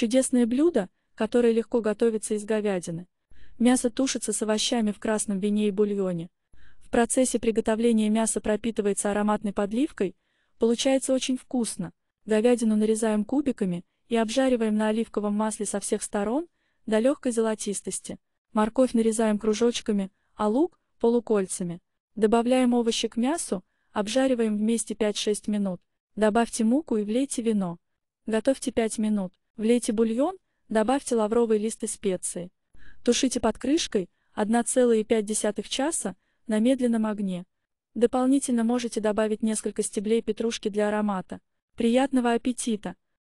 Чудесное блюдо, которое легко готовится из говядины. Мясо тушится с овощами в красном вине и бульоне. В процессе приготовления мясо пропитывается ароматной подливкой, получается очень вкусно. Говядину нарезаем кубиками и обжариваем на оливковом масле со всех сторон до легкой золотистости. Морковь нарезаем кружочками, а лук – полукольцами. Добавляем овощи к мясу, обжариваем вместе 5-6 минут. Добавьте муку и влейте вино. Готовьте 5 минут. Влейте бульон, добавьте лавровый лист и специи. Тушите под крышкой 1,5 часа на медленном огне. Дополнительно можете добавить несколько стеблей петрушки для аромата. Приятного аппетита!